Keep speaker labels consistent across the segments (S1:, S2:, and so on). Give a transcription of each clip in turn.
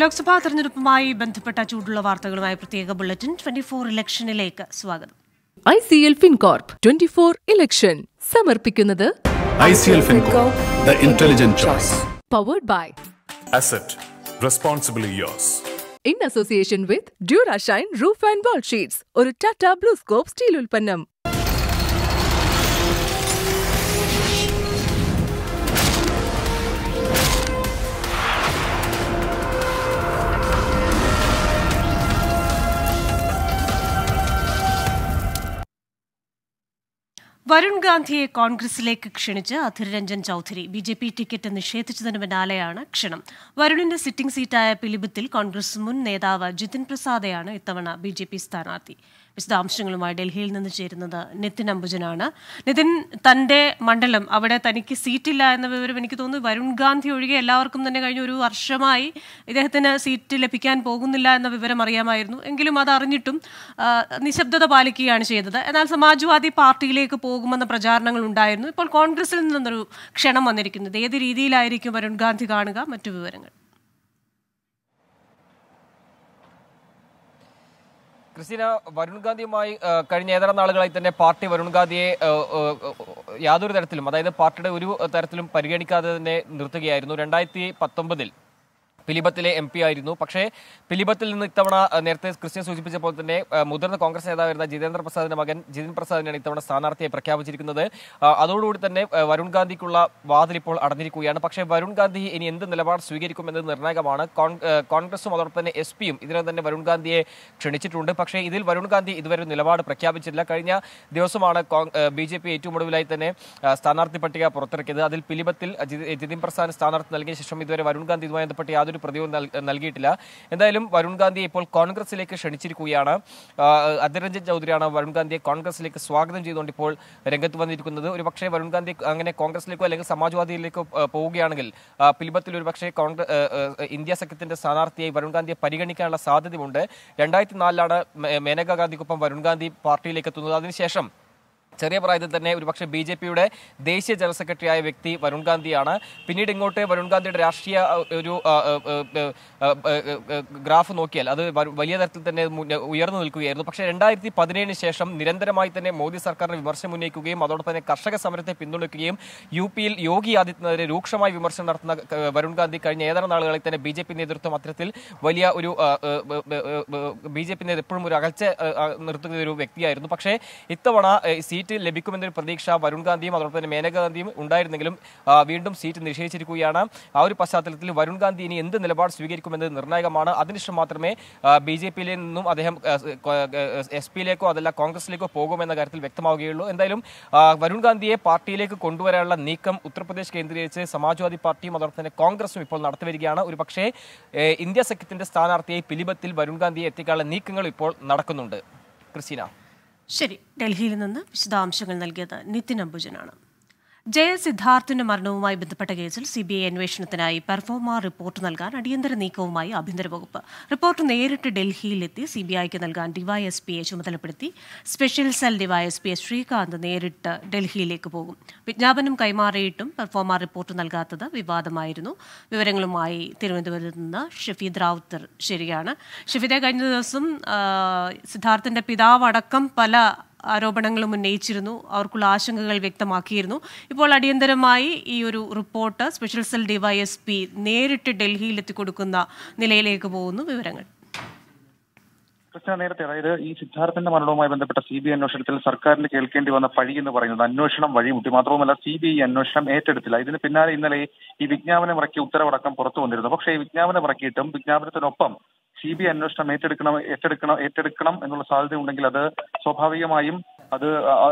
S1: ലോക്സഭാ തെരഞ്ഞെടുപ്പുമായി ബന്ധപ്പെട്ട ചൂടുള്ള വാർത്തകളുമായി പ്രത്യേക ബുള്ളറ്റിൻ ട്വന്റി ഫോർ ഇലക്ഷനിലേക്ക് സ്വാഗതം I C L Fincorp twenty four election സമർപ്പിക്കുന്നത് I
S2: C L Fincorp intelligent choice powered by asset responsibly yours
S3: in association with Durashine roof and wall sheets ഒരു ടാറ്റ ബ്ലൂസ്കോപ്പ് സ്റ്റീൽ ഉൽപ്പന്നം
S1: വരുൺ ഗാന്ധിയെ കോൺഗ്രസിലേക്ക് ക്ഷണിച്ച് Adhir Ranjan Chowdhury B J P ticket നിഷേധിച്ചതിന് പിന്നാലെയാണ് ക്ഷണം വരുണിന്റെ സിറ്റിംഗ് സീറ്റായ പിലിബത്തിൽ കോൺഗ്രസ് മുൻ നേതാവ് ജിതിൻ പ്രസാദെയാണ് ഇത്തവണ ബി ജെ പി സ്ഥാനാർത്ഥി വിശദാംശങ്ങളുമായി ഡൽഹിയിൽ നിന്ന് ചേരുന്നത് നിതിൻ അംബുജനാണ് നിതിൻ തൻ്റെ മണ്ഡലം അവിടെ തനിക്ക് സീറ്റില്ല എന്ന വിവരം എനിക്ക് തോന്നുന്നു വരുൺ ഗാന്ധി ഒഴികെ എല്ലാവർക്കും തന്നെ കഴിഞ്ഞ ഒരു വർഷമായി ഇദ്ദേഹത്തിന് സീറ്റ് ലഭിക്കാൻ പോകുന്നില്ല എന്ന വിവരം അറിയാമായിരുന്നു എങ്കിലും അത് അറിഞ്ഞിട്ടും നിശബ്ദത പാലിക്കുകയാണ് ചെയ്തത് എന്നാൽ സമാജ്വാദി പാർട്ടിയിലേക്ക് പോകുമെന്ന പ്രചാരണങ്ങൾ ഉണ്ടായിരുന്നു ഇപ്പോൾ കോൺഗ്രസിൽ നിന്നൊരു ക്ഷണം വന്നിരിക്കുന്നത് ഏത് രീതിയിലായിരിക്കും വരുൺ ഗാന്ധി കാണുക മറ്റു വിവരങ്ങൾ
S4: ക്രിസ്റ്റീന വരുൺ ഗാന്ധിയുമായി കഴിഞ്ഞ ഏതാനും നാളുകളായി തന്നെ പാർട്ടി വരുൺ ഗാന്ധിയെ യാതൊരു തരത്തിലും അതായത് പാർട്ടിയുടെ ഒരു തരത്തിലും പരിഗണിക്കാതെ തന്നെ നിർത്തുകയായിരുന്നു രണ്ടായിരത്തി പത്തൊമ്പതിൽ പിലിബത്തിലെ എം പി ആയിരുന്നു പക്ഷേ പിലിബത്തിൽ നിന്ന് ഇത്തവണ നേരത്തെ ക്രിസ്ത്യൻ സൂചിപ്പിച്ച പോലെ തന്നെ മുതിർന്ന കോൺഗ്രസ് നേതാവായിരുന്ന ജിതേന്ദ്ര പ്രസാദിന്റെ മകൻ ജിതിൻ പ്രസാദിനാണ് ഇത്തവണ സ്ഥാനാർത്ഥിയെ പ്രഖ്യാപിച്ചിരിക്കുന്നത് അതോടുകൂടി തന്നെ വരുൺ ഗാന്ധിക്കുള്ള വാതിൽ ഇപ്പോൾ അടഞ്ഞിരിക്കുകയാണ് പക്ഷേ വരുൺ ഗാന്ധി ഇനി എന്ത് നിലപാട് എന്നത് നിർണായകമാണ് കോൺഗ്രസും അതോടൊപ്പം തന്നെ എസ് പിയും ഇതിനെ തന്നെ വരുൺ ഗാന്ധിയെ ക്ഷണിച്ചിട്ടുണ്ട് പക്ഷേ ഇതിൽ വരുൺ ഗാന്ധി ഇതുവരെ നിലപാട് പ്രഖ്യാപിച്ചിട്ടില്ല കഴിഞ്ഞ ദിവസമാണ് ബി ജെ പി ഏറ്റവും ഒടുവിലായി തന്നെ സ്ഥാനാർത്ഥി പട്ടിക പുറത്തിറക്കിയത് അതിൽ പിലിബത്തിൽ ജിതിൻ പ്രസാദ് സ്ഥാനാർത്ഥി നൽകിയ ശേഷം ഇതുവരെ വരുൺ ഗാന്ധി ഇതുമായി ബന്ധപ്പെട്ട് യാതൊരു യാതൊരു പ്രതിവും നൽകിയിട്ടില്ല എന്തായാലും വരുൺ ഗാന്ധിയെ ഇപ്പോൾ കോൺഗ്രസിലേക്ക് ക്ഷണിച്ചിരിക്കുകയാണ് അതിരഞ്ജൻ ചൗധരിയാണ് വരുൺ ഗാന്ധിയെ കോൺഗ്രസിലേക്ക് സ്വാഗതം ചെയ്തുകൊണ്ട് ഇപ്പോൾ രംഗത്ത് വന്നിരിക്കുന്നത് ഒരു പക്ഷേ വരുൺ ഗാന്ധി അങ്ങനെ കോൺഗ്രസിലേക്കോ അല്ലെങ്കിൽ സമാജ്വാദിയിലേക്കോ പോവുകയാണെങ്കിൽ പിലിബത്തിൽ ഒരു പക്ഷേ കോൺഗ്രസ് ഇന്ത്യ സഖ്യത്തിന്റെ സ്ഥാനാർത്ഥിയായി വരുൺ ഗാന്ധിയെ പരിഗണിക്കാനുള്ള സാധ്യതയുണ്ട് രണ്ടായിരത്തി നാലിലാണ് മേനകാ ഗാന്ധിക്കൊപ്പം വരുൺ ഗാന്ധി പാർട്ടിയിലേക്ക് എത്തുന്നത് അതിനുശേഷം ചെറിയ പ്രായത്തിൽ തന്നെ ഒരുപക്ഷെ ബി ജെ പിയുടെ ദേശീയ ജനറൽ സെക്രട്ടറിയായ വ്യക്തി വരുൺ ഗാന്ധിയാണ് പിന്നീട് ഇങ്ങോട്ട് വരുൺ ഗാന്ധിയുടെ രാഷ്ട്രീയ ഒരു ഗ്രാഫ് നോക്കിയാൽ അത് വലിയ തരത്തിൽ തന്നെ ഉയർന്നു നിൽക്കുകയായിരുന്നു പക്ഷേ രണ്ടായിരത്തി പതിനേഴിന് ശേഷം നിരന്തരമായി തന്നെ മോദി സർക്കാരിന് വിമർശനം ഉന്നയിക്കുകയും അതോടൊപ്പം തന്നെ കർഷക സമരത്തെ പിന്തുണയ്ക്കുകയും യു പിയിൽ യോഗി ആദിത്യനാഥിനെ രൂക്ഷമായി വിമർശനം നടത്തുന്ന വരുൺ ഗാന്ധി കഴിഞ്ഞ ഏതാനും നാളുകളിൽ തന്നെ ബി ജെ പി നേതൃത്വം അത്തരത്തിൽ വലിയ ഒരു ബി ജെ പി എപ്പോഴും ഒരു അകൽച്ച നിർത്തുന്ന ഒരു വ്യക്തിയായിരുന്നു പക്ഷേ ഇത്തവണ സീറ്റ് സീറ്റ് ലഭിക്കുമെന്നൊരു പ്രതീക്ഷ വരുൺ ഗാന്ധിയും അതോടൊപ്പം തന്നെ മേനകാ ഗാന്ധിയും ഉണ്ടായിരുന്നെങ്കിലും വീണ്ടും സീറ്റ് നിഷേധിച്ചിരിക്കുകയാണ് ആ ഒരു പശ്ചാത്തലത്തിൽ വരുൺ ഗാന്ധി ഇനി എന്ത് നിലപാട് സ്വീകരിക്കുമെന്നത് നിർണായകമാണ് അതിനുശേഷം മാത്രമേ ബി ജെ പിയിൽ നിന്നും അദ്ദേഹം എസ് പിയിലേക്കോ അതല്ല കോൺഗ്രസിലേക്കോ പോകുമെന്ന കാര്യത്തിൽ വ്യക്തമാവുകയുള്ളൂ എന്തായാലും വരുൺ ഗാന്ധിയെ പാർട്ടിയിലേക്ക് കൊണ്ടുവരാനുള്ള നീക്കം ഉത്തർപ്രദേശ് കേന്ദ്രീകരിച്ച് സമാജ്വാദി പാർട്ടിയും അതോടൊപ്പം തന്നെ കോൺഗ്രസും ഇപ്പോൾ നടത്തിവരികയാണ് ഒരു പക്ഷേ ഇന്ത്യ സഖ്യത്തിന്റെ സ്ഥാനാർത്ഥിയായി പിലിബത്തിൽ വരുൺ ഗാന്ധിയെ എത്തിക്കാനുള്ള നീക്കങ്ങൾ ഇപ്പോൾ നടക്കുന്നുണ്ട് ക്രിസ്റ്റീന
S1: ശരി ഡൽഹിയിൽ നിന്ന് വിശദാംശങ്ങൾ നൽകിയത് നിതിൻ അംബുജനാണ് സിദ്ധാർത്ഥിന്റെ മരണവുമായി ബന്ധപ്പെട്ട കേസിൽ സിബിഐ അന്വേഷണത്തിനായി പെർഫോമ റിപ്പോർട്ട് നൽകാൻ അടിയന്തര നീക്കവുമായി ആഭ്യന്തര വകുപ്പ് റിപ്പോർട്ട് നേരിട്ട് ഡൽഹിയിലെത്തി സിബിഐക്ക് നൽകാൻ ഡിവൈഎസ്പിയെ ചുമതലപ്പെടുത്തി സ്പെഷ്യൽ സെൽ ഡിവൈഎസ്പിയെ ശ്രീകാന്ത് നേരിട്ട് ഡൽഹിയിലേക്ക് പോകും വിജ്ഞാപനം കൈമാറിയിട്ടും പെർഫോമ റിപ്പോർട്ട് നൽകാത്തത് വിവാദമായിരുന്നു വിവരങ്ങളുമായി തിരുവനന്തപുരത്ത് നിന്ന് ഷഫീദ് റാവുത്തർ ശരിയാണ് ഷഫീദെ കഴിഞ്ഞ ദിവസം സിദ്ധാർത്ഥിന്റെ പിതാവടക്കം പല ആരോപണങ്ങളും ഉന്നയിച്ചിരുന്നു അവർക്കുള്ള ആശങ്കകൾ വ്യക്തമാക്കിയിരുന്നു ഇപ്പോൾ അടിയന്തരമായി ഈ ഒരു റിപ്പോർട്ട് സ്പെഷ്യൽ സെൽ ഡിവൈഎസ്പി നേരിട്ട് ഡൽഹിയിൽ എത്തിക്കൊടുക്കുന്ന നിലയിലേക്ക് പോകുന്നു വിവരങ്ങൾ
S5: കൃഷ്ണ നേരത്തെ അതായത് ഈ സിദ്ധാർത്ഥന്റെ മരണവുമായി ബന്ധപ്പെട്ട സി ബി ഐ അന്വേഷണത്തിൽ സർക്കാരിന് കേൾക്കേണ്ടി വന്ന പഴി എന്ന് പറയുന്നത് അന്വേഷണം വഴിമുട്ടി മാത്രവുമല്ല സി ബി ഐ അന്വേഷണം ഏറ്റെടുത്തില്ല ഇതിന് പിന്നാലെ ഇന്നലെ ഈ വിജ്ഞാപനം ഇറക്കി ഉത്തരവടക്കം പുറത്തു വന്നിരുന്നു പക്ഷേ ഈ വിജ്ഞാപനം ഇറക്കിയിട്ടും വിജ്ഞാപനത്തിനൊപ്പം സി ബി ഐ അന്വേഷണം ഏറ്റെടുക്കണം ഏറ്റെടുക്കണം ഏറ്റെടുക്കണം എന്നുള്ള സാധ്യത ഉണ്ടെങ്കിൽ അത് സ്വാഭാവികമായും അത്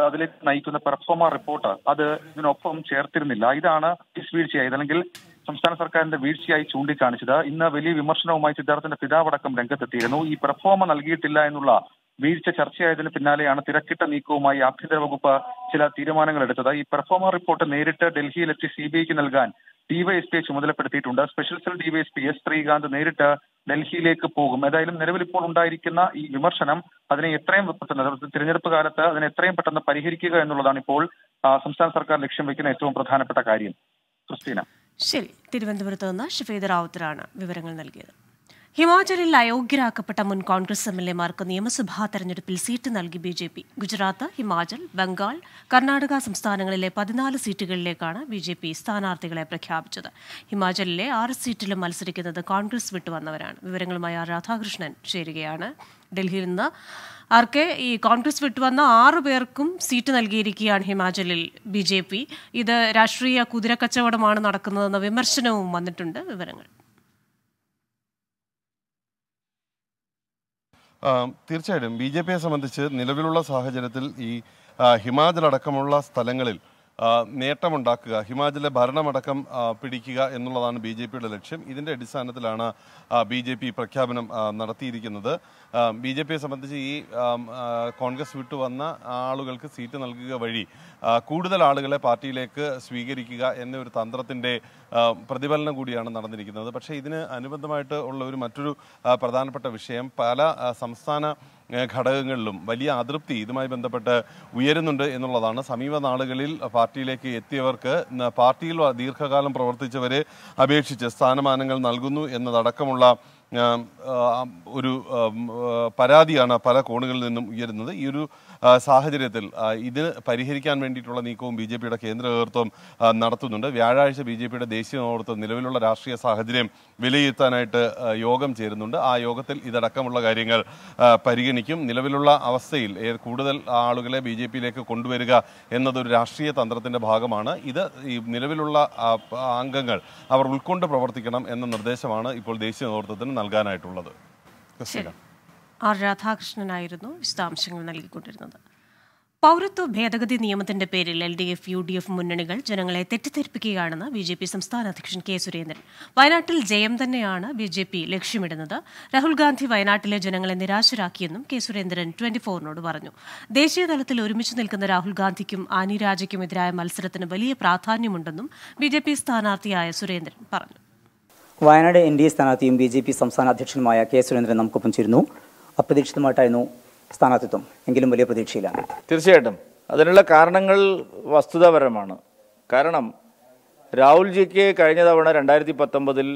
S5: അതിലേക്ക് നയിക്കുന്ന പെർഫോമ റിപ്പോർട്ട് അത് ഇതിനൊപ്പം ചേർത്തിരുന്നില്ല ഇതാണ് വീഴ്ചയായത് അല്ലെങ്കിൽ സംസ്ഥാന സർക്കാരിന്റെ വീഴ്ചയായി ചൂണ്ടിക്കാണിച്ചത് ഇന്ന് വലിയ വിമർശനവുമായി സിദ്ധാർത്ഥന്റെ പിതാവടക്കം രംഗത്തെത്തിയിരുന്നു ഈ പെർഫോമ നൽകിയിട്ടില്ല എന്നുള്ള വീഴ്ച ചർച്ചയായതിന് പിന്നാലെയാണ് തിരക്കിട്ട നീക്കവുമായി ആഭ്യന്തര വകുപ്പ് ചില തീരുമാനങ്ങൾ എടുത്തത് ഈ പെർഫോമ റിപ്പോർട്ട് നേരിട്ട് ഡൽഹിയിലെത്തി സി ബി ഐക്ക് നൽകാൻ ഡിവൈഎസ്പിയെ ചുമതലപ്പെടുത്തിയിട്ടുണ്ട് special cell DYSP S Sreekanth നേരിട്ട് ഡൽഹിയിലേക്ക് പോകും ഏതായാലും നിലവിൽ ഇപ്പോൾ ഉണ്ടായിരിക്കുന്ന ഈ വിമർശനം അതിനെ എത്രയും പെട്ടെന്ന് തിരഞ്ഞെടുപ്പ് കാലത്ത് അതിനെ എത്രയും പെട്ടെന്ന് പരിഹരിക്കുക എന്നുള്ളതാണ് ഇപ്പോൾ സംസ്ഥാന സർക്കാർ ലക്ഷ്യം വയ്ക്കുന്ന ഏറ്റവും പ്രധാനപ്പെട്ട കാര്യം ക്രിസ്റ്റീന
S1: ശരി തിരുവനന്തപുരത്ത് നിന്ന് ഷഫീദ് റാവുത്തരാണ് വിവരങ്ങൾ നൽകിയത് ഹിമാചലിൽ അയോഗ്യരാക്കപ്പെട്ട മുൻ കോൺഗ്രസ് എം എൽ എമാർക്ക് നിയമസഭാ തെരഞ്ഞെടുപ്പിൽ സീറ്റ് നൽകി B J P Gujarat Himachal Bengal Karnataka സംസ്ഥാനങ്ങളിലെ പതിനാല് സീറ്റുകളിലേക്കാണ് ബി ജെ പി സ്ഥാനാർത്ഥികളെ പ്രഖ്യാപിച്ചത് ഹിമാചലിലെ ആറ് സീറ്റിലും മത്സരിക്കുന്നത് കോൺഗ്രസ് വിട്ടുവന്നവരാണ് വിവരങ്ങളുമായി ആർ രാധാകൃഷ്ണൻ ചേരുകയാണ് ഡൽഹിയിൽ നിന്ന് ആർക്കെ ഈ കോൺഗ്രസ് വിട്ടുവന്ന ആറ് പേർക്കും സീറ്റ് നൽകിയിരിക്കുകയാണ് ഹിമാചലിൽ ബി ജെ പി ഇത് രാഷ്ട്രീയ കുതിരക്കച്ചവടമാണ് നടക്കുന്നതെന്ന വിമർശനവും വന്നിട്ടുണ്ട് വിവരങ്ങൾ
S2: തീർച്ചയായിട്ടും ബി ജെ പിയെ സംബന്ധിച്ച് നിലവിലുള്ള സാഹചര്യത്തിൽ ഈ ഹിമാചൽ അടക്കമുള്ള സ്ഥലങ്ങളിൽ നേട്ടമുണ്ടാക്കുക ഹിമാചലിലെ ഭരണമടക്കം പിടിക്കുക എന്നുള്ളതാണ് ബി ജെ പിയുടെ ലക്ഷ്യം ഇതിൻ്റെ അടിസ്ഥാനത്തിലാണ് ബി ജെ പി പ്രഖ്യാപനം നടത്തിയിരിക്കുന്നത് ബി ജെ പിയെ സംബന്ധിച്ച് ഈ കോൺഗ്രസ് വിട്ടു വന്ന ആളുകൾക്ക് സീറ്റ് നൽകുക വഴി കൂടുതൽ ആളുകളെ പാർട്ടിയിലേക്ക് സ്വീകരിക്കുക എന്ന ഒരു തന്ത്രത്തിൻ്റെ പ്രതിഫലനം കൂടിയാണ് നടന്നിരിക്കുന്നത് പക്ഷേ ഇതിന് അനുബന്ധമായിട്ട് ഉള്ള ഒരു മറ്റൊരു പ്രധാനപ്പെട്ട വിഷയം പല സംസ്ഥാന ഘടകങ്ങളിലും വലിയ അതൃപ്തി ഇതുമായി ബന്ധപ്പെട്ട് ഉയരുന്നുണ്ട് എന്നുള്ളതാണ് സമീപ നാളുകളിൽ പാർട്ടിയിലേക്ക് എത്തിയവർക്ക് പാർട്ടിയിൽ ദീർഘകാലം പ്രവർത്തിച്ചവരെ അപേക്ഷിച്ച് സ്ഥാനമാനങ്ങൾ നൽകുന്നു എന്നതടക്കമുള്ള ഒരു പരാതിയാണ് പല കോണുകളിൽ നിന്നും ഉയരുന്നത് ഈ ഒരു സാഹചര്യത്തിൽ ഇത് പരിഹരിക്കാൻ വേണ്ടിയിട്ടുള്ള നീക്കവും ബി ജെ പിയുടെ കേന്ദ്ര നേതൃത്വം നടത്തുന്നുണ്ട് വ്യാഴാഴ്ച ബി ജെ പിയുടെ ദേശീയ നേതൃത്വം നിലവിലുള്ള രാഷ്ട്രീയ സാഹചര്യം വിലയിരുത്താനായിട്ട് യോഗം ചേരുന്നുണ്ട് ആ യോഗത്തിൽ ഇതടക്കമുള്ള കാര്യങ്ങൾ പരിഗണിക്കും നിലവിലുള്ള അവസ്ഥയിൽ കൂടുതൽ ആളുകളെ ബി ജെ പിയിലേക്ക് കൊണ്ടുവരിക എന്നതൊരു രാഷ്ട്രീയ തന്ത്രത്തിൻ്റെ ഭാഗമാണ് ഇത് ഈ നിലവിലുള്ള അംഗങ്ങൾ അവർ ഉൾക്കൊണ്ട് പ്രവർത്തിക്കണം എന്ന നിർദ്ദേശമാണ് ഇപ്പോൾ ദേശീയ നേതൃത്വത്തിന് നൽകാനായിട്ടുള്ളത്
S1: ആർ രാധാകൃഷ്ണനായിരുന്നു വിശദാംശങ്ങൾ നൽകിക്കൊണ്ടിരുന്നത് പൗരത്വ ഭേദഗതി നിയമത്തിന്റെ പേരിൽ L D F U D F മുന്നണികൾ ജനങ്ങളെ തെറ്റിദ്ധരിപ്പിക്കുകയാണെന്ന് ബി ജെ പി സംസ്ഥാന അധ്യക്ഷൻ കെ സുരേന്ദ്രൻ വയനാട്ടിൽ ജയം തന്നെയാണ് ബി ജെ പി ലക്ഷ്യമിടുന്നത് രാഹുൽ ഗാന്ധി വയനാട്ടിലെ ജനങ്ങളെ നിരാശരാക്കിയെന്നും കെ സുരേന്ദ്രൻ ട്വന്റി ഫോറിനോട് പറഞ്ഞു ദേശീയ തലത്തിൽ ഒരുമിച്ച് നിൽക്കുന്ന രാഹുൽ ഗാന്ധിക്കും ആനി രാജയ്ക്കും എതിരായ മത്സരത്തിന് വലിയ പ്രാധാന്യമുണ്ടെന്നും ബി ജെ പി സ്ഥാനാർത്ഥിയായ സുരേന്ദ്രൻ പറഞ്ഞു
S6: വയനാട് എൻ ഡി എ സ്ഥാനാർത്ഥിയും ബി ജെ പി സംസ്ഥാന അധ്യക്ഷനുമായ കെ സുരേന്ദ്രൻ നമുക്കൊപ്പം ചേരുന്നു അപ്രതീക്ഷിതമായിട്ടായിരുന്നു സ്ഥാനാർത്ഥിത്വം എങ്കിലും വലിയ പ്രതീക്ഷയിലാണ്
S3: തീർച്ചയായിട്ടും അതിനുള്ള കാരണങ്ങൾ വസ്തുതാപരമാണ് കാരണം രാഹുൽജിക്ക് കഴിഞ്ഞ തവണ രണ്ടായിരത്തി പത്തൊമ്പതിൽ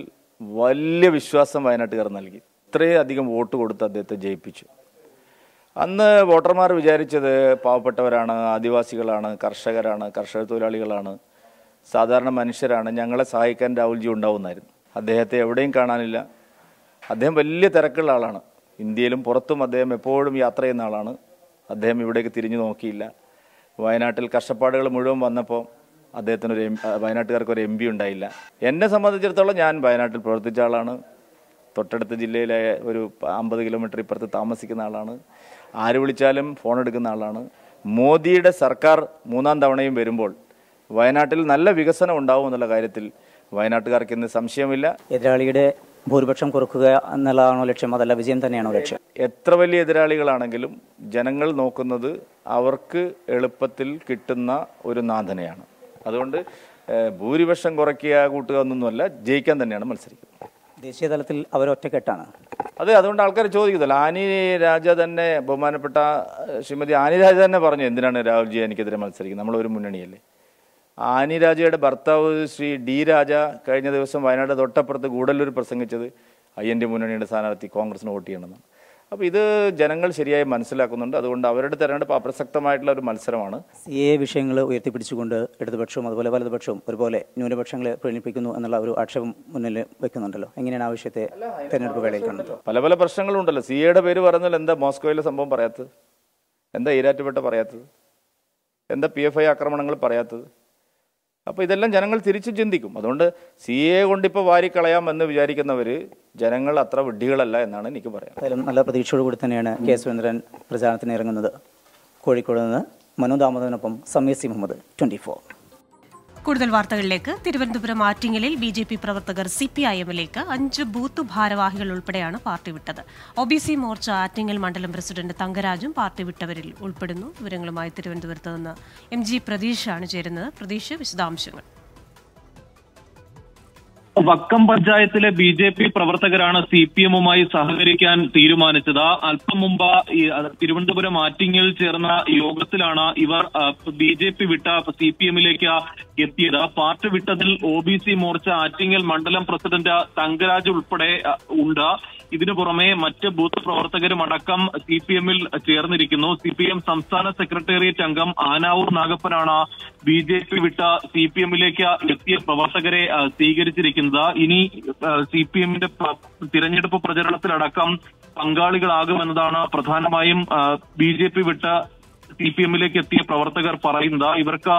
S3: വലിയ വിശ്വാസം വയനാട്ടുകാർ നൽകി ഇത്രയധികം വോട്ട് കൊടുത്ത് അദ്ദേഹത്തെ ജയിപ്പിച്ചു അന്ന് വോട്ടർമാർ വിചാരിച്ചത് പാവപ്പെട്ടവരാണ് ആദിവാസികളാണ് കർഷകരാണ് കർഷക തൊഴിലാളികളാണ് സാധാരണ മനുഷ്യരാണ് ഞങ്ങളെ സഹായിക്കാൻ രാഹുൽജി ഉണ്ടാവുന്നായിരുന്നു അദ്ദേഹത്തെ എവിടെയും കാണാനില്ല അദ്ദേഹം വലിയ തിരക്കുള്ള ആളാണ് ഇന്ത്യയിലും പുറത്തും അദ്ദേഹം എപ്പോഴും യാത്ര ചെയ്യുന്ന ആളാണ് അദ്ദേഹം ഇവിടേക്ക് തിരിഞ്ഞു നോക്കിയില്ല വയനാട്ടിൽ കഷ്ടപ്പാടുകൾ മുഴുവൻ വന്നപ്പോൾ അദ്ദേഹത്തിനൊരു എം വയനാട്ടുകാർക്ക് ഒരു എം പി ഉണ്ടായില്ല എന്നെ സംബന്ധിച്ചിടത്തോളം ഞാൻ വയനാട്ടിൽ പ്രവർത്തിച്ച ആളാണ് തൊട്ടടുത്ത ജില്ലയിലെ ഒരു അമ്പത് കിലോമീറ്റർ ഇപ്പുറത്ത് താമസിക്കുന്ന ആളാണ് ആര് വിളിച്ചാലും ഫോൺ എടുക്കുന്ന ആളാണ് മോദിയുടെ സർക്കാർ മൂന്നാം തവണയും വരുമ്പോൾ വയനാട്ടിൽ നല്ല വികസനം
S6: ഉണ്ടാവും എന്നുള്ള കാര്യത്തിൽ
S3: വയനാട്ടുകാർക്ക് ഇന്ന് സംശയമില്ല എതിരാളിയുടെ
S6: ഭൂരിപക്ഷം കുറക്കുക എന്നുള്ളതാണോ ലക്ഷ്യം അതല്ല വിജയം തന്നെയാണോ ലക്ഷ്യം
S3: എത്ര വലിയ എതിരാളികളാണെങ്കിലും ജനങ്ങൾ നോക്കുന്നത് അവർക്ക് എളുപ്പത്തിൽ കിട്ടുന്ന ഒരു നാഥനയാണ് അതുകൊണ്ട് ഭൂരിപക്ഷം കുറയ്ക്കുക കൂട്ടുക എന്നൊന്നുമല്ല ജയിക്കാൻ തന്നെയാണ് മത്സരിക്കുന്നത് ദേശീയ തലത്തിൽ അവർ ഒറ്റക്കെട്ടാണ് അതെ അതുകൊണ്ട് ആൾക്കാർ ചോദിക്കത്തില്ല ആനി രാജ തന്നെ ബഹുമാനപ്പെട്ട ശ്രീമതി ആനി രാജ തന്നെ പറഞ്ഞു എന്തിനാണ് രാഹുൽജി എനിക്കെതിരെ മത്സരിക്കുന്നത് നമ്മളൊരു മുന്നണിയല്ലേ ആനി രാജയുടെ ഭർത്താവ് ശ്രീ ഡി രാജ കഴിഞ്ഞ ദിവസം വയനാട് തൊട്ടപ്പുറത്ത് ഗൂഡല്ലൂർ പ്രസംഗിച്ചത് ഐ ഡി മുന്നണിയുടെ
S6: സ്ഥാനാർത്ഥി കോൺഗ്രസിന് വോട്ട് ചെയ്യണമെന്നാണ്
S3: അപ്പോൾ ഇത് ജനങ്ങൾ ശരിയായി മനസ്സിലാക്കുന്നുണ്ട് അതുകൊണ്ട് അവരുടെ തെരഞ്ഞെടുപ്പ് അപ്രസക്തമായിട്ടുള്ള ഒരു മത്സരമാണ്
S6: സി വിഷയങ്ങൾ ഉയർത്തിപ്പിടിച്ചുകൊണ്ട് ഇടതുപക്ഷവും അതുപോലെ വലതുപക്ഷവും ഒരുപോലെ ന്യൂനപക്ഷങ്ങളെ പ്രേരിപ്പിക്കുന്നു എന്നുള്ള ഒരു ആക്ഷേപം മുന്നിൽ വെക്കുന്നുണ്ടല്ലോ എങ്ങനെയാണ് ആവശ്യത്തെ തെരഞ്ഞെടുപ്പ് വേളയിൽ കണ്ടത് പല പല പ്രശ്നങ്ങളുണ്ടല്ലോ സി എയുടെ പേര് പറഞ്ഞാൽ
S3: എന്താ മോസ്കോയിലെ സംഭവം പറയാത്തത് എന്താ ഈരാറ്റുപെട്ട പറയാത്തത് എന്താ പി എഫ് ഐ ആക്രമണങ്ങൾ പറയാത്തത് അപ്പോൾ ഇതെല്ലാം ജനങ്ങൾ തിരിച്ചു ചിന്തിക്കും അതുകൊണ്ട് സി എ കൊണ്ടിപ്പോൾ വാരിക്കളയാം എന്ന് വിചാരിക്കുന്നവർ ജനങ്ങൾ അത്ര
S6: വിഡ്ഢികളല്ല എന്നാണ് എനിക്ക് പറയാം എന്തായാലും നല്ല പ്രതീക്ഷയോട് കൂടി തന്നെയാണ് കെ സുരേന്ദ്രൻ പ്രചാരണത്തിന് ഇറങ്ങുന്നത് കോഴിക്കോട് നിന്ന് മനോദാമോദനൊപ്പം സമീർ സി മുഹമ്മദ് ട്വൻറ്റി
S1: കൂടുതൽ വാർത്തകളിലേക്ക് തിരുവനന്തപുരം ആറ്റിങ്ങലിൽ ബി ജെ പി പ്രവർത്തകർ സി പി ഐ എമ്മിലേക്ക് അഞ്ച് ബൂത്ത് ഭാരവാഹികൾ ഉൾപ്പെടെയാണ് പാർട്ടി വിട്ടത് O B C Morcha Attingal മണ്ഡലം പ്രസിഡന്റ് തങ്കരാജും പാർട്ടി വിട്ടവരിൽ ഉൾപ്പെടുന്നു വിവരങ്ങളുമായി തിരുവനന്തപുരത്ത് നിന്ന് എം ജി പ്രതീഷാണ് ചേരുന്നത് പ്രതീഷ് വിശദാംശങ്ങൾ
S5: വക്കം പഞ്ചായത്തിലെ ബി ജെ പി പ്രവർത്തകരാണ് സി പി എമ്മുമായി സഹകരിക്കാൻ തീരുമാനിച്ചത് അല്പം മുമ്പ് തിരുവനന്തപുരം ആറ്റിങ്ങിൽ ചേർന്ന യോഗത്തിലാണ് ഇവർ ബി ജെ പി വിട്ട സി പി എമ്മിലേക്ക് എത്തിയത് പാർട്ടി വിട്ടതിൽ O B C Morcha Attingal മണ്ഡലം പ്രസിഡന്റ് തങ്കരാജ് ഉൾപ്പെടെ ഉണ്ട് ഇതിനു പുറമെ മറ്റ് ബൂത്ത് പ്രവർത്തകരും അടക്കം സി പി എമ്മിൽ ചേർന്നിരിക്കുന്നു സി പി എം സംസ്ഥാന സെക്രട്ടേറിയറ്റ് അംഗം ആനാവൂർ നാഗപ്പനാണ് ബി ജെ പി വിട്ട സി പി എമ്മിലേക്ക് എത്തിയ പ്രവർത്തകരെ സ്വീകരിച്ചിരിക്കുന്നത് ഇനി സി പി എമ്മിന്റെ തിരഞ്ഞെടുപ്പ് പ്രചരണത്തിലടക്കം പങ്കാളികളാകുമെന്നതാണ് പ്രധാനമായും ബി ജെ പി വിട്ട സി പി എമ്മിലേക്ക് എത്തിയ പ്രവർത്തകർ പറയുന്നത് ഇവർക്ക്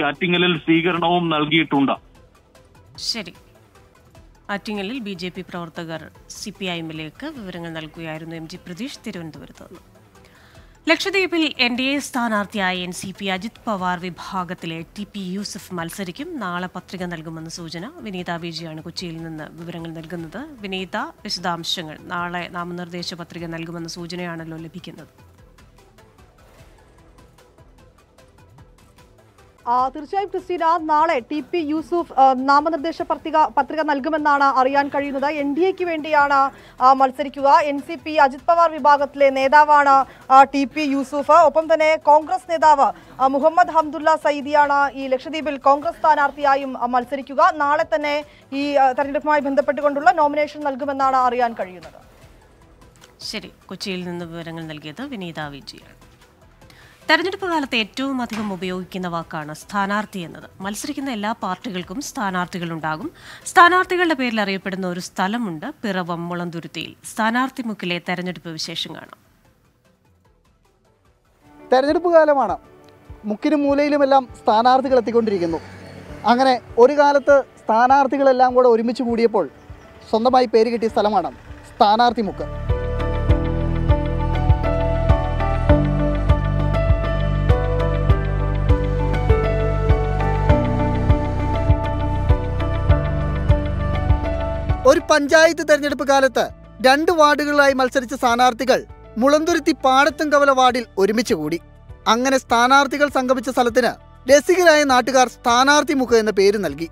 S5: കാറ്റിങ്ങലിൽ സ്വീകരണവും നൽകിയിട്ടുണ്ട്
S1: ശരി ആറ്റിങ്ങലിൽ ബി ജെ പി പ്രവർത്തകർ സി പി ഐ എമ്മിലേക്ക് വിവരങ്ങൾ നൽകുകയായിരുന്നു എം ജി പ്രതീഷ് തിരുവനന്തപുരത്ത് നിന്ന് ലക്ഷദ്വീപിൽ എൻ ഡി എ സ്ഥാനാർത്ഥിയായ N C P Ajit Pawar വിഭാഗത്തിലെ ടി പി യൂസഫ് മത്സരിക്കും നാളെ പത്രിക നൽകുമെന്ന് സൂചന വിനീത വിജയാണ് കൊച്ചിയിൽ നിന്ന് വിവരങ്ങൾ നൽകുന്നത് വിനീത വിശദാംശങ്ങൾ നാളെ നാമനിർദ്ദേശ പത്രിക നൽകുമെന്ന സൂചനയാണല്ലോ ലഭിക്കുന്നത്
S3: തീർച്ചയായും ക്രിസ്റ്റീന നാളെ ടി പി യൂസുഫ് നാമനിർദ്ദേശ പത്രിക പത്രിക നൽകുമെന്നാണ് അറിയാൻ കഴിയുന്നത് എൻ ഡി എക്ക് വേണ്ടിയാണ് മത്സരിക്കുക N C P Ajit Pawar വിഭാഗത്തിലെ നേതാവാണ് ടി പി യൂസുഫ് ഒപ്പം തന്നെ കോൺഗ്രസ് നേതാവ് മുഹമ്മദ് ഹംദുല്ല സയ്യിദിയാണ് ഈ ലക്ഷദ്വീപിൽ കോൺഗ്രസ് സ്ഥാനാർത്ഥിയായും മത്സരിക്കുക നാളെ തന്നെ ഈ തെരഞ്ഞെടുപ്പുമായി ബന്ധപ്പെട്ടുകൊണ്ടുള്ള നോമിനേഷൻ നൽകുമെന്നാണ് അറിയാൻ കഴിയുന്നത്
S1: ശരി കൊച്ചിയിൽ നിന്ന് വിവരങ്ങൾ നൽകിയത് വിനീത വിജയാണ് തെരഞ്ഞെടുപ്പ് കാലത്ത് ഏറ്റവും അധികം ഉപയോഗിക്കുന്ന വാക്കാണ് സ്ഥാനാർത്ഥി എന്നത് മത്സരിക്കുന്ന എല്ലാ പാർട്ടികൾക്കും സ്ഥാനാർത്ഥികളുണ്ടാകും സ്ഥാനാർത്ഥികളുടെ പേരിൽ അറിയപ്പെടുന്ന ഒരു സ്ഥലമുണ്ട് പിറവം മുളന്തുരുത്തിയിൽ സ്ഥാനാർത്ഥി മുക്കിലെ തെരഞ്ഞെടുപ്പ് വിശേഷം കാണാം
S7: തെരഞ്ഞെടുപ്പ് കാലമാണ് മുക്കിനും മൂലയിലുമെല്ലാം സ്ഥാനാർത്ഥികൾ എത്തിക്കൊണ്ടിരിക്കുന്നു അങ്ങനെ ഒരു കാലത്ത് സ്ഥാനാർത്ഥികളെല്ലാം കൂടെ ഒരുമിച്ച് കൂടിയപ്പോൾ സ്വന്തമായി പേര് കിട്ടിയ സ്ഥലമാണ് സ്ഥാനാർത്ഥി മുക്ക് ഒരു പഞ്ചായത്ത് തെരഞ്ഞെടുപ്പ് കാലത്ത് രണ്ട് വാർഡുകളിലായി മത്സരിച്ച സ്ഥാനാർത്ഥികൾ മുളന്തുരുത്തി പാടത്തും കവല വാർഡിൽ ഒരുമിച്ച് കൂടി അങ്ങനെ സ്ഥാനാർത്ഥികൾ സംഗമിച്ച സ്ഥലത്തിന് രസികരായ നാട്ടുകാർ സ്ഥാനാർത്ഥി മുഖം എന്ന പേര് നൽകി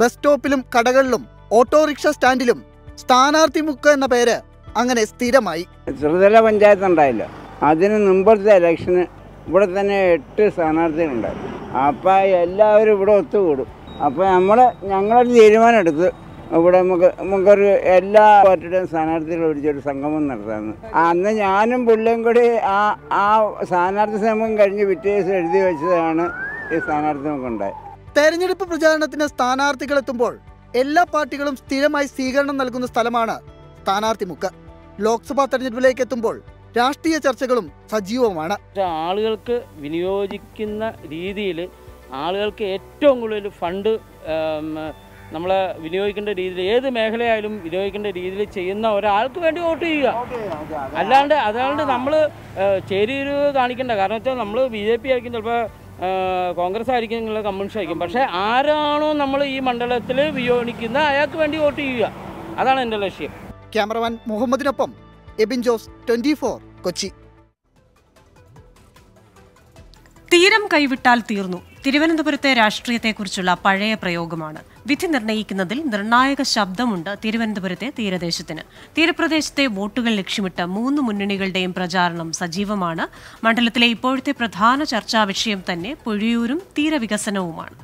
S7: ബസ് സ്റ്റോപ്പിലും കടകളിലും ഓട്ടോറിക്ഷ സ്റ്റാൻഡിലും സ്ഥാനാർത്ഥി മുക്ക് എന്ന പേര് അങ്ങനെ സ്ഥിരമായി ചെറുതല പഞ്ചായത്ത് ഉണ്ടായില്ല അതിന് മുമ്പത്തെ ഇലക്ഷന് ഇവിടെ തന്നെ എട്ട് സ്ഥാനാർത്ഥികളുണ്ടായിരുന്നു അപ്പം എല്ലാവരും ഇവിടെ ഒത്തുകൂടും അപ്പം നമ്മൾ ഞങ്ങളൊരു തീരുമാനം എടുത്ത് ഇവിടെ നമുക്ക് നമുക്കൊരു എല്ലാ പാർട്ടിയുടെയും സ്ഥാനാർത്ഥികളെ പിടിച്ചൊരു സംഗമം നടത്താമെന്ന് അന്ന് ഞാനും പുള്ളിയും കൂടി ആ ആ സ്ഥാനാർത്ഥി സംഗമം കഴിഞ്ഞ് പിറ്റേ ദിവസം എഴുതി വെച്ചതാണ് ഈ സ്ഥാനാർത്ഥി നമുക്കുണ്ടായത് തെരഞ്ഞെടുപ്പ് പ്രചാരണത്തിന് സ്ഥാനാർത്ഥികൾ എത്തുമ്പോൾ എല്ലാ പാർട്ടികളും സ്ഥിരമായി സ്വീകരണം നൽകുന്ന സ്ഥലമാണ് സ്ഥാനാർത്ഥി മുക്ക് ലോക്സഭാ തെരഞ്ഞെടുപ്പിലേക്ക് എത്തുമ്പോൾ രാഷ്ട്രീയ ചർച്ചകളും സജീവമാണ് ആളുകൾക്ക്
S8: വിനിയോജിക്കുന്ന രീതിയിൽ ആളുകൾക്ക് ഏറ്റവും കൂടുതൽ ഫണ്ട് നമ്മൾ വിനിയോഗിക്കേണ്ട രീതിയിൽ ഏത് മേഖലയായാലും വിനിയോഗിക്കേണ്ട രീതിയിൽ ചെയ്യുന്ന ഒരാൾക്ക് വേണ്ടി വോട്ട് ചെയ്യുക അല്ലാണ്ട് അതാണ്ട് നമ്മൾ ചേരിയൊരു കാണിക്കേണ്ട കാരണം വെച്ചാൽ നമ്മൾ ബി ജെ പി ആയിരിക്കും ചിലപ്പോൾ കോൺഗ്രസ് ആയിരിക്കും നിങ്ങൾ കമ്മ്യൂണിസ്റ്റ് ആയിരിക്കും പക്ഷേ ആരാണോ നമ്മൾ
S7: ഈ മണ്ഡലത്തിൽ വിയോഗിക്കുന്ന അയാൾക്ക് വേണ്ടി വോട്ട് ചെയ്യുക അതാണ് എൻ്റെ ലക്ഷ്യം ക്യാമറമാൻ
S1: മുഹമ്മദിനൊപ്പം എബിൻ ജോസ് ട്വൻറ്റി കൊച്ചി തീരം കൈവിട്ടാൽ തീർന്നു തിരുവനന്തപുരത്തെ രാഷ്ട്രീയത്തെക്കുറിച്ചുള്ള പഴയ പ്രയോഗമാണ് വിധി നിർണ്ണയിക്കുന്നതിൽ നിർണായക ശബ്ദമുണ്ട് തിരുവനന്തപുരത്തെ തീരദേശത്തിന് തീരപ്രദേശത്തെ വോട്ടുകൾ ലക്ഷ്യമിട്ട് മൂന്ന് മുന്നണികളുടെയും പ്രചാരണം സജീവമാണ് മണ്ഡലത്തിലെ ഇപ്പോഴത്തെ പ്രധാന ചർച്ചാ വിഷയം തന്നെ പുഴിയൂരും തീരവികസനവുമാണ്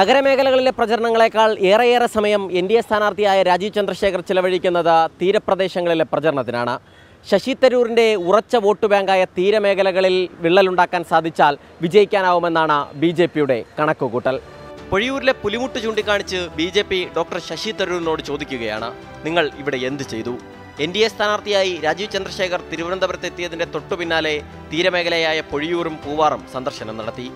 S8: നഗരമേഖലകളിലെ പ്രചരണങ്ങളെക്കാൾ ഏറെയേറെ സമയം എൻ ഡി എ സ്ഥാനാർത്ഥിയായ രാജീവ് ചന്ദ്രശേഖർ ചിലവഴിക്കുന്നത് തീരപ്രദേശങ്ങളിലെ പ്രചരണത്തിനാണ് ശശി തരൂരിൻ്റെ ഉറച്ച വോട്ട് ബാങ്കായ തീരമേഖലകളിൽ വിള്ളലുണ്ടാക്കാൻ സാധിച്ചാൽ വിജയിക്കാനാവുമെന്നാണ് ബി ജെ പിയുടെ കണക്കുകൂട്ടൽ പൊഴിയൂരിലെ പുലിമുട്ട് ചൂണ്ടിക്കാണിച്ച് B J P doctor Shashi തരൂരിനോട് ചോദിക്കുകയാണ് നിങ്ങൾ ഇവിടെ എന്ത് ചെയ്തു എൻ ഡി എ സ്ഥാനാർത്ഥിയായി രാജീവ് ചന്ദ്രശേഖർ തിരുവനന്തപുരത്ത് എത്തിയതിൻ്റെ തൊട്ടു പിന്നാലെ തീരമേഖലയായ പൊഴിയൂരും പൂവാറും സന്ദർശനം നടത്തി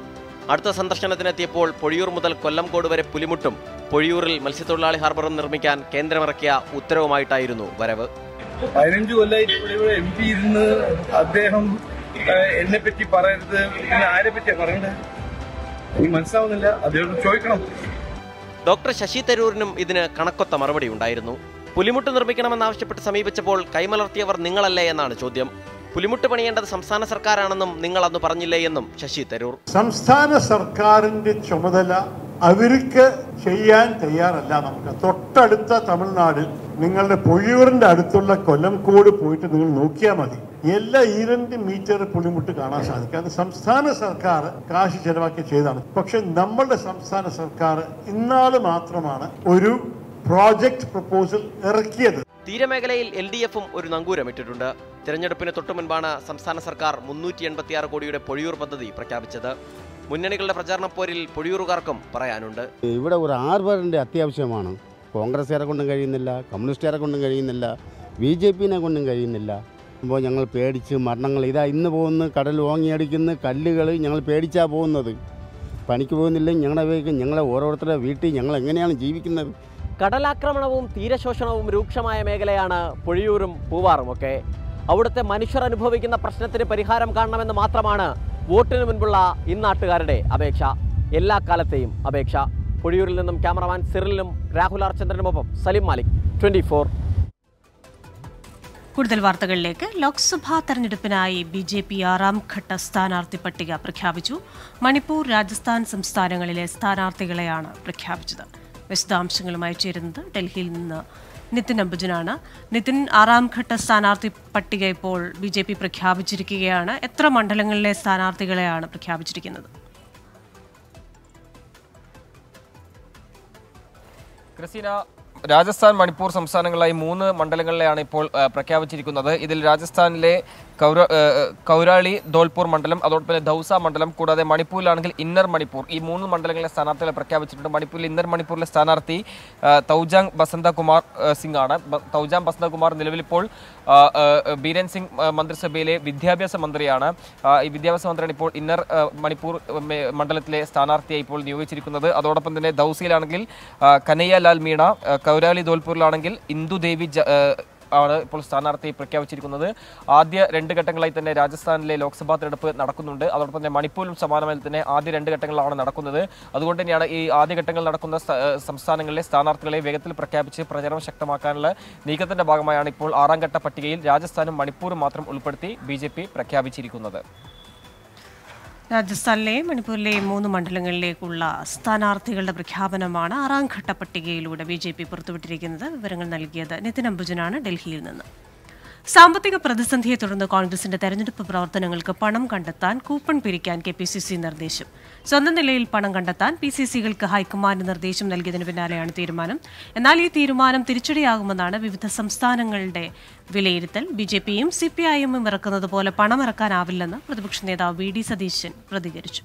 S8: അടുത്ത സന്ദർശനത്തിനെത്തിയപ്പോൾ പൊഴിയൂർ മുതൽ കൊല്ലംകോട് വരെ പുലിമുട്ടും പൊഴിയൂരിൽ മത്സ്യത്തൊഴിലാളി ഹാർബറും നിർമ്മിക്കാൻ കേന്ദ്രമിറക്കിയ ഉത്തരവുമായിട്ടായിരുന്നു വരവ്
S5: പതിനഞ്ച് കൊല്ലമായിട്ട് ഇവിടെ എം പി ഇരുന്ന് അദ്ദേഹം എന്നെ പറ്റി പറയരുത് പിന്നെ ആരെ പറ്റിയാ പറയണ്ടത്
S3: എനിക്ക് മനസ്സിലാവുന്നില്ല അദ്ദേഹം ചോദിക്കണം
S8: ഡോക്ടർ ശശി തരൂരിനും ഇതിന് കണക്കൊത്ത മറുപടി ഉണ്ടായിരുന്നു പുലിമുട്ട് നിർമ്മിക്കണമെന്നാവശ്യപ്പെട്ട് സമീപിച്ചപ്പോൾ കൈമലർത്തിയവർ നിങ്ങളല്ലേ എന്നാണ് ചോദ്യം പുലിമുട്ട് പണിയേണ്ടത് സംസ്ഥാന സർക്കാരാണെന്നും നിങ്ങൾ അന്ന് പറഞ്ഞില്ലേ എന്നും ശശി തരൂർ
S2: സംസ്ഥാന സർക്കാരിന്റെ ചുമതല അവർക്ക് ചെയ്യാൻ തയ്യാറല്ല നമുക്ക് തൊട്ടടുത്ത തമിഴ്നാട് നിങ്ങളുടെ പൊഴിയൂറിന്റെ അടുത്തുള്ള കൊല്ലംകോട് പോയിട്ട് നിങ്ങൾ നോക്കിയാൽ മതി എല്ലാ ഇരണ്ട് മീറ്റർ പുളിമുട്ട് കാണാൻ സാധിക്കും അത് സംസ്ഥാന സർക്കാർ കാശ് ചെലവാക്കി ചെയ്താണ് പക്ഷെ നമ്മളുടെ സംസ്ഥാന സർക്കാർ ഇന്നാള് മാത്രമാണ് ഒരു പ്രോജക്റ്റ് പ്രപ്പോസൽ ഇറക്കിയത്
S8: തീരമേഖലയിൽ എൽ ഡി എഫും ഒരു ഇട്ടിട്ടുണ്ട് തിരഞ്ഞെടുപ്പിന് മുൻപാണ് സംസ്ഥാന സർക്കാർ മുന്നൂറ്റി എൺപത്തിയാറ് കോടിയുടെ പൊഴിയൂർ പദ്ധതി പ്രഖ്യാപിച്ചത് മുന്നണികളുടെ പ്രചാരണ പോരിൽ പൊഴിയൂറുകാർക്കും പറയാനുണ്ട്
S3: ഇവിടെ ഒരു ആർബറിന്റെ അത്യാവശ്യമാണ് കോൺഗ്രസ്സുകാരെ കൊണ്ടും കഴിയുന്നില്ല കമ്മ്യൂണിസ്റ്റുകാരെ കൊണ്ടും കഴിയുന്നില്ല ബി ജെ പിനെ കൊണ്ടും കഴിയുന്നില്ല അപ്പോൾ ഞങ്ങൾ പേടിച്ച് മരണങ്ങൾ ഇതാ ഇന്ന് പോകുന്നു കടൽ ഓങ്ങിയടിക്കുന്ന കല്ലുകൾ ഞങ്ങൾ പേടിച്ചാണ് പോകുന്നത് പണിക്ക് പോകുന്നില്ല ഞങ്ങളുടെ വീട്ടിൽ ഞങ്ങളെ ഓരോരുത്തരുടെ വീട്ടിൽ ഞങ്ങൾ എങ്ങനെയാണ് ജീവിക്കുന്നത്
S8: കടലാക്രമണവും തീരശോഷണവും രൂക്ഷമായ മേഖലയാണ് പുഴിയൂരും പൂവാറും ഒക്കെ അവിടുത്തെ മനുഷ്യർ അനുഭവിക്കുന്ന പ്രശ്നത്തിന് പരിഹാരം കാണണമെന്ന് മാത്രമാണ് വോട്ടിന് മുൻപുള്ള ഇന്നാട്ടുകാരുടെ അപേക്ഷ എല്ലാ കാലത്തെയും അപേക്ഷ പൊഴിയൂരിൽ നിന്നും ക്യാമറമാൻ സിറിലിനും രാഹുൽ ആർ ഒപ്പം സലിം മാലിക് ട്വന്റി
S1: കൂടുതൽ വാർത്തകളിലേക്ക് ലോക്സഭാ തെരഞ്ഞെടുപ്പിനായി ബി ജെ പി ആറാം ഘട്ട സ്ഥാനാർത്ഥി പട്ടിക പ്രഖ്യാപിച്ചു മണിപ്പൂർ രാജസ്ഥാൻ സംസ്ഥാനങ്ങളിലെ സ്ഥാനാർത്ഥികളെയാണ് പ്രഖ്യാപിച്ചത് വിശദാംശങ്ങളുമായി ചേരുന്നത് ഡൽഹിയിൽ നിന്ന് നിതിൻ അംബുജനാണ് നിതിൻ ആറാം ഘട്ട സ്ഥാനാർത്ഥി പട്ടിക ഇപ്പോൾ ബി പ്രഖ്യാപിച്ചിരിക്കുകയാണ് എത്ര മണ്ഡലങ്ങളിലെ സ്ഥാനാർത്ഥികളെയാണ് പ്രഖ്യാപിച്ചിരിക്കുന്നത്
S4: ക്രിസ്റ്റീന രാജസ്ഥാൻ മണിപ്പൂർ സംസ്ഥാനങ്ങളായി മൂന്ന് മണ്ഡലങ്ങളിലാണ് ഇപ്പോൾ പ്രഖ്യാപിച്ചിരിക്കുന്നത് ഇതിൽ രാജസ്ഥാനിലെ കൗര കൗരാളി ധോൽപൂർ മണ്ഡലം അതോടൊപ്പം തന്നെ ദൗസ മണ്ഡലം കൂടാതെ മണിപ്പൂരിലാണെങ്കിൽ ഇന്നർ മണിപ്പൂർ ഈ മൂന്ന് മണ്ഡലങ്ങളിലെ സ്ഥാനാർത്ഥികളെ പ്രഖ്യാപിച്ചിട്ടുണ്ട് മണിപ്പൂരിൽ ഇന്നർ മണിപ്പൂരിലെ സ്ഥാനാർത്ഥി തൗജാങ് ബസന്തകുമാർ സിംഗ് ആണ് തൗജാങ് ബസന്തകുമാർ നിലവിലിപ്പോൾ ബീരൻ സിംഗ് മന്ത്രിസഭയിലെ വിദ്യാഭ്യാസ മന്ത്രിയാണ് ഈ വിദ്യാഭ്യാസ മന്ത്രിയാണ് ഇപ്പോൾ ഇന്നർ മണിപ്പൂർ മണ്ഡലത്തിലെ സ്ഥാനാർത്ഥിയായി ഇപ്പോൾ നിയോഗിച്ചിരിക്കുന്നത് അതോടൊപ്പം തന്നെ ദൗസയിലാണെങ്കിൽ കനയ്യ ലാൽ മീണ കൗരാളി ധോൽപൂരിലാണെങ്കിൽ ഇന്ദുദേവി ആണ് ഇപ്പോൾ സ്ഥാനാർത്ഥി പ്രഖ്യാപിച്ചിരിക്കുന്നത് ആദ്യ രണ്ട് ഘട്ടങ്ങളായി തന്നെ രാജസ്ഥാനിലെ ലോക്സഭാ തെരഞ്ഞെടുപ്പ് നടക്കുന്നുണ്ട് അതോടൊപ്പം തന്നെ മണിപ്പൂരിലും സമാനമായി തന്നെ ആദ്യ രണ്ട് ഘട്ടങ്ങളാണ് നടക്കുന്നത് അതുകൊണ്ട് തന്നെയാണ് ഈ ആദ്യ ഘട്ടങ്ങൾ നടക്കുന്ന സംസ്ഥാനങ്ങളിലെ സ്ഥാനാർത്ഥികളെ വേഗത്തിൽ പ്രഖ്യാപിച്ച് പ്രചരണം ശക്തമാക്കാനുള്ള നീക്കത്തിന്റെ ഭാഗമായാണ് ഇപ്പോൾ ആറാം ഘട്ട പട്ടികയിൽ രാജസ്ഥാനും മണിപ്പൂരും മാത്രം ഉൾപ്പെടുത്തി ബി പ്രഖ്യാപിച്ചിരിക്കുന്നത്
S1: രാജസ്ഥാനിലെയും മണിപ്പൂരിലെയും മൂന്ന് മണ്ഡലങ്ങളിലേക്കുള്ള സ്ഥാനാർത്ഥികളുടെ പ്രഖ്യാപനമാണ് ആറാം ഘട്ട പട്ടികയിലൂടെ ബി ജെ പി പുറത്തുവിട്ടിരിക്കുന്നത് വിവരങ്ങൾ നൽകിയത് നിതിൻ അംബുജനാണ് ഡൽഹിയിൽ നിന്ന് സാമ്പത്തിക പ്രതിസന്ധിയെ തുടർന്ന് കോൺഗ്രസിന്റെ തെരഞ്ഞെടുപ്പ് പ്രവർത്തനങ്ങൾക്ക് പണം കണ്ടെത്താൻ കൂപ്പൺ പിരിക്കാൻ കെ പി സി സി നിർദ്ദേശം സ്വന്തം നിലയിൽ പണം കണ്ടെത്താൻ പി സി സികൾക്ക് ഹൈക്കമാൻഡ് നിർദ്ദേശം നൽകിയതിന് പിന്നാലെയാണ് തീരുമാനം എന്നാൽ ഈ തീരുമാനം തിരിച്ചടിയാകുമെന്നാണ് വിവിധ സംസ്ഥാനങ്ങളുടെ വിലയിരുത്തൽ ബി ജെ പിയും സി പി ഐ എമ്മും ഇറക്കുന്നത് പോലെ പണമിറക്കാനാവില്ലെന്ന് പ്രതിപക്ഷ നേതാവ് വി ഡി സതീശൻ പ്രതികരിച്ചു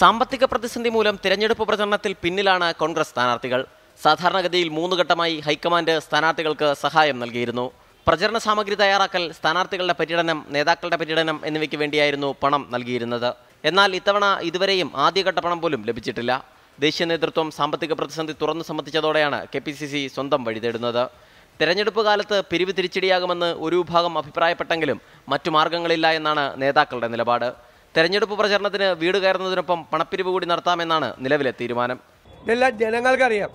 S8: സാമ്പത്തിക പ്രതിസന്ധി മൂലം തിരഞ്ഞെടുപ്പ് പ്രചരണത്തിൽ പിന്നിലാണ് കോൺഗ്രസ് സ്ഥാനാർത്ഥികൾ സാധാരണഗതിയിൽ മൂന്ന് ഘട്ടമായി ഹൈക്കമാൻഡ് സ്ഥാനാർത്ഥികൾക്ക് സഹായം നൽകിയിരുന്നു പ്രചരണ സാമഗ്രി തയ്യാറാക്കൽ സ്ഥാനാർത്ഥികളുടെ പര്യടനം നേതാക്കളുടെ പര്യടനം എന്നിവയ്ക്ക് വേണ്ടിയായിരുന്നു പണം നൽകിയിരുന്നത് എന്നാൽ ഇത്തവണ ഇതുവരെയും ആദ്യഘട്ട പണം പോലും ലഭിച്ചിട്ടില്ല ദേശീയ നേതൃത്വം സാമ്പത്തിക പ്രതിസന്ധി തുറന്നു സംബന്ധിച്ചതോടെയാണ് കെ പി സി സി സ്വന്തം വഴിതേടുന്നത് തെരഞ്ഞെടുപ്പ് കാലത്ത് പിരിവ് തിരിച്ചടിയാകുമെന്ന് ഒരു വിഭാഗം അഭിപ്രായപ്പെട്ടെങ്കിലും മറ്റു മാർഗങ്ങളില്ല എന്നാണ് നേതാക്കളുടെ നിലപാട് തെരഞ്ഞെടുപ്പ് പ്രചരണത്തിന് വീട് കയറുന്നതിനൊപ്പം പണപ്പിരിവ് കൂടി നടത്താമെന്നാണ് നിലവിലെ തീരുമാനം
S5: ഇതെല്ലാം ജനങ്ങൾക്കറിയാം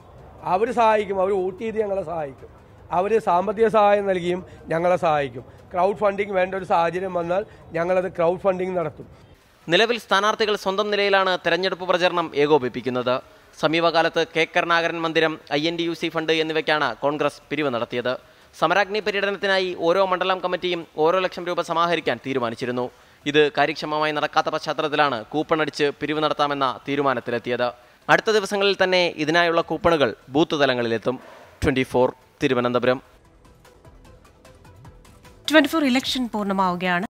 S5: അവർ സഹായിക്കും അവർ വോട്ട് ചെയ്ത് ഞങ്ങളെ സഹായിക്കും അവർ സാമ്പത്തിക സഹായം നൽകിയും ഞങ്ങളെ സഹായിക്കും ക്രൗഡ് ഫണ്ടിങ് വേണ്ട ഒരു സാഹചര്യം വന്നാൽ ഞങ്ങളത് ക്രൗഡ് ഫണ്ടിങ് നടത്തും
S8: നിലവിൽ സ്ഥാനാർത്ഥികൾ സ്വന്തം നിലയിലാണ് തെരഞ്ഞെടുപ്പ് പ്രചരണം ഏകോപിപ്പിക്കുന്നത് സമീപകാലത്ത് കെ കരുണാകരൻ മന്ദിരം I N D U C fund എന്നിവയ്ക്കാണ് കോൺഗ്രസ് പിരിവ് നടത്തിയത് സമരാഗ്നി പര്യടനത്തിനായി ഓരോ മണ്ഡലം കമ്മിറ്റിയും ഓരോ ലക്ഷം രൂപ സമാഹരിക്കാൻ തീരുമാനിച്ചിരുന്നു ഇത് കാര്യക്ഷമമായി നടക്കാത്ത പശ്ചാത്തലത്തിലാണ് കൂപ്പൺ അടിച്ച് പിരിവ് നടത്താമെന്ന തീരുമാനത്തിലെത്തിയത് അടുത്ത ദിവസങ്ങളിൽ തന്നെ ഇതിനായുള്ള കൂപ്പണുകൾ ബൂത്ത് തലങ്ങളിലെത്തും twenty four Thiruvananthapuram
S1: twenty four election പൂർണ്ണമാവുകയാണ്